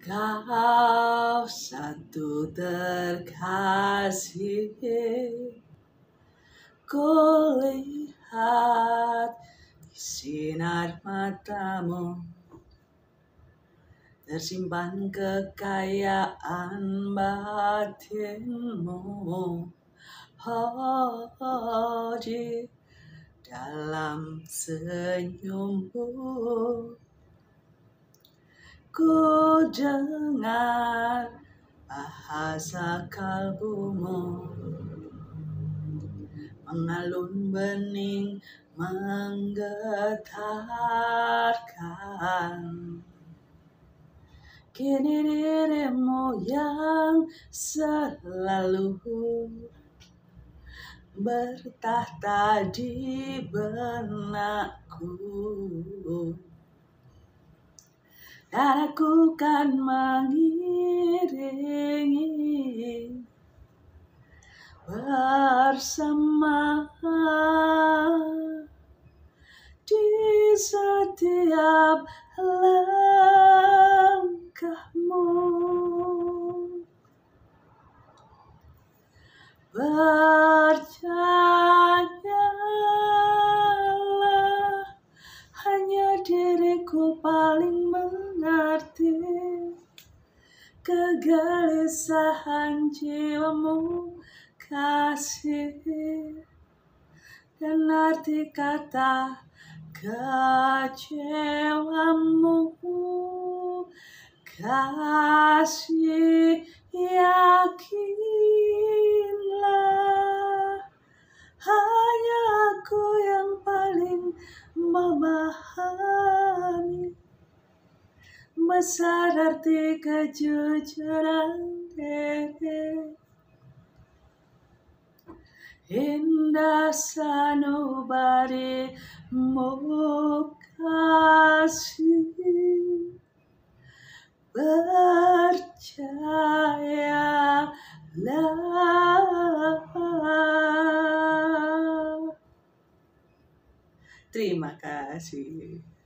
Kau satu terkasih Ku lihat di sinar matamu Tersimpan kekayaan batinmu Oh, oh, oh di dalam senyummu ku dengar bahasa kalbumu mengalun bening menggetarkan kini dirimu yang selalu bertahta di benakku Darahku kan mengiringi bersama di setiap langkahmu. Bersama saling mengerti kegelisahan jiwamu kasih dan arti kata kecewamu kasih yakinlah hanya aku yang paling memahami besar arti kejujuran diri Indah sanubari kasih Percayalah Terima kasih